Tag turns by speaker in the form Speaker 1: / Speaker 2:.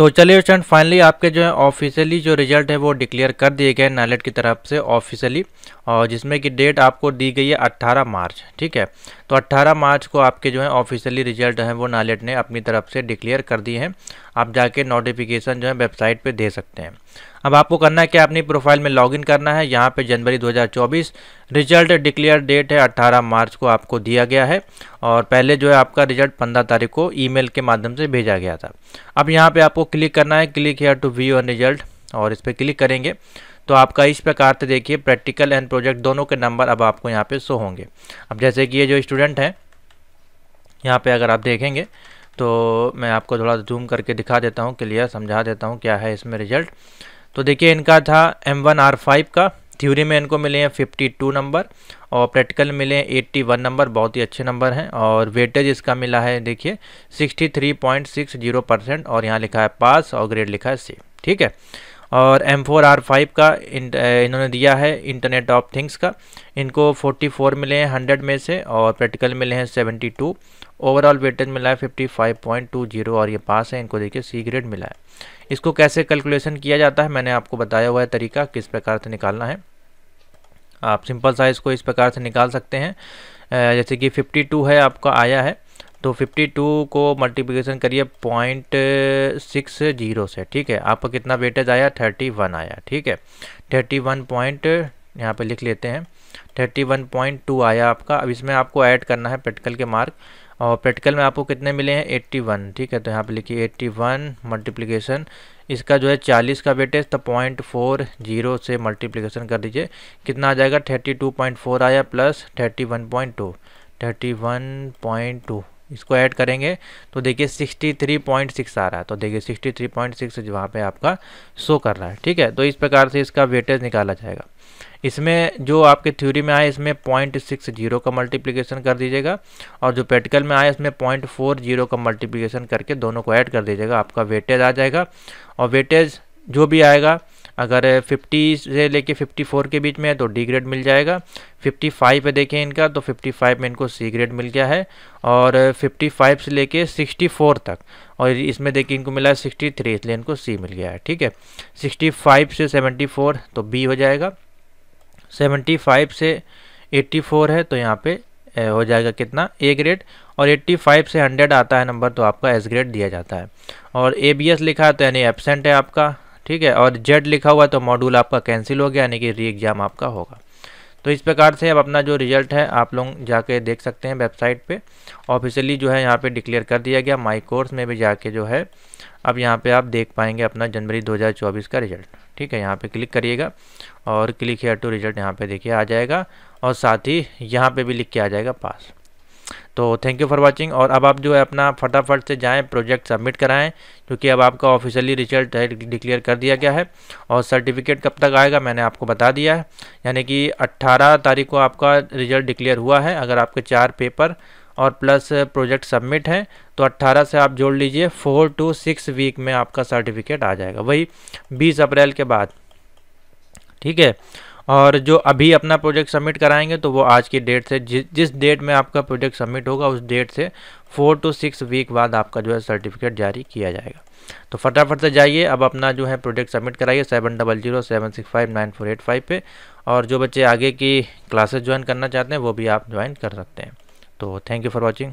Speaker 1: तो चलिए student finally आपके जो है ऑफिशियली जो रिजल्ट है वो डिक्लेयर कर दिए गए नैलेट की तरफ से ऑफिशियली और जिसमें कि डेट आपको दी गई है 18 मार्च ठीक है तो 18 मार्च को आपके जो है ऑफिशियली रिजल्ट हैं वो नालेट ने अपनी तरफ से डिक्लेयर कर दिए हैं आप जाके नोटिफिकेशन जो है वेबसाइट पे दे सकते हैं अब आपको करना है कि अपनी प्रोफाइल में लॉगिन करना है यहाँ पे जनवरी 2024 रिजल्ट डिक्लेयर डेट है 18 मार्च को आपको दिया गया है और पहले जो है आपका रिजल्ट 15 तारीख को ईमेल के माध्यम से भेजा गया था अब यहाँ पे आपको क्लिक करना है click here to view on result और इस पर क्लिक करेंगे तो आपका इस प्रकार से देखिए प्रैक्टिकल एंड प्रोजेक्ट दोनों के नंबर अब आपको यहाँ पे शो होंगे अब जैसे कि ये जो स्टूडेंट हैं यहाँ पे अगर आप देखेंगे तो मैं आपको थोड़ा जूम करके दिखा देता हूँ क्लियर समझा देता हूँ क्या है इसमें रिजल्ट तो देखिए इनका था एम वन आर फाइव का थ्योरी में इनको मिले हैं फिफ्टी टू नंबर और प्रैक्टिकल मिले हैं एट्टी वन नंबर बहुत ही अच्छे नंबर हैं और वेटेज इसका मिला है देखिए sixty three point six zero percent और यहाँ लिखा है पास और ग्रेड लिखा है सी ठीक है और एम फोर आर फाइव का इन्होंने दिया है इंटरनेट ऑफ थिंग्स का इनको 44 मिले हैं 100 में से और प्रैक्टिकल मिले हैं 72 ओवरऑल वेटेज मिला है 55.20 और ये पास है इनको देखिए सी ग्रेड मिला है इसको कैसे कैलकुलेशन किया जाता है मैंने आपको बताया हुआ है तरीका किस प्रकार से निकालना है आप सिंपल साइज को इस प्रकार से निकाल सकते हैं जैसे कि 52 है आपका आया है तो 52 को मल्टीप्लिकेशन करिए पॉइंट सिक्स जीरो से ठीक है आपका कितना वेटेज आया 31 आया ठीक है 31 पॉइंट यहाँ पर लिख लेते हैं 31.2 आया आपका अब इसमें आपको ऐड करना है प्रैक्टिकल के मार्क और प्रैक्टिकल में आपको कितने मिले हैं 81 ठीक है तो यहाँ पर लिखिए 81 मल्टीप्लिकेशन इसका जो है 40 का वेटेज तो पॉइंट फोर जीरो से मल्टीप्लिकेशन कर दीजिए कितना आ जाएगा 32.4 आया प्लस 31.2 31.2 इसको ऐड करेंगे तो देखिए 63.6 आ रहा है तो देखिए 63.6 पॉइंट सिक्स वहाँ पर आपका शो कर रहा है ठीक है तो इस प्रकार से इसका वेटेज निकाला जाएगा इसमें जो आपके थ्योरी में आए इसमें पॉइंट सिक्स जीरो का मल्टीप्लिकेशन कर दीजिएगा और जो प्रैक्टिकल में आए इसमें पॉइंट फोर जीरो का मल्टीप्लिकेशन करके दोनों को ऐड कर दीजिएगा आपका वेटेज आ जाएगा और वेटेज जो भी आएगा अगर 50 से लेके 54 के बीच में है तो डी ग्रेड मिल जाएगा 55 है देखें इनका तो 55 में इनको सी ग्रेड मिल गया है और 55 से लेके 64 तक और इसमें देखिए इनको मिला है थ्री इसलिए इनको सी मिल गया है ठीक है 65 से 74 तो बी हो जाएगा 75 से 84 है तो यहाँ पे हो जाएगा कितना ए ग्रेड और 85 से 100 आता है नंबर तो आपका एस ग्रेड दिया जाता है और ए बी एस लिखा है तो यानी एबसेंट है आपका ठीक है और जेड लिखा हुआ तो मॉड्यूल आपका कैंसिल हो गया यानी कि री एग्ज़ाम आपका होगा तो इस प्रकार से अब अपना जो रिजल्ट है आप लोग जाके देख सकते हैं वेबसाइट पे ऑफिशियली जो है यहाँ पे डिक्लेयर कर दिया गया माई कोर्स में भी जाके जो है अब यहाँ पे आप देख पाएंगे अपना जनवरी 2024 का रिजल्ट ठीक है यहाँ पे क्लिक करिएगा और क्लिक हेयर टू रिजल्ट यहाँ पे देखिए आ जाएगा और साथ ही यहाँ पे भी लिख के आ जाएगा पास तो थैंक यू फॉर वाचिंग और अब आप जो है अपना फटाफट से जाएं प्रोजेक्ट सबमिट कराएं क्योंकि अब आपका ऑफिशियली रिजल्ट डिक्लेयर कर दिया गया है और सर्टिफिकेट कब तक आएगा मैंने आपको बता दिया है यानी कि 18 तारीख को आपका रिजल्ट डिक्लेयर हुआ है अगर आपके चार पेपर और प्लस प्रोजेक्ट सबमिट हैं तो 18 से आप जोड़ लीजिए फोर टू सिक्स वीक में आपका सर्टिफिकेट आ जाएगा वही बीस अप्रैल के बाद ठीक है और जो अभी अपना प्रोजेक्ट सबमिट कराएंगे तो वो आज की डेट से जि, जिस डेट में आपका प्रोजेक्ट सबमिट होगा उस डेट से फोर टू सिक्स वीक बाद आपका जो है सर्टिफिकेट जारी किया जाएगा तो फटाफट से जाइए अब अपना जो है प्रोजेक्ट सबमिट कराइए seven double zero seven six five nine four eight five पर और जो बच्चे आगे की क्लासेस ज्वाइन करना चाहते हैं वो भी आप ज्वाइन कर सकते हैं तो थैंक यू फॉर वॉचिंग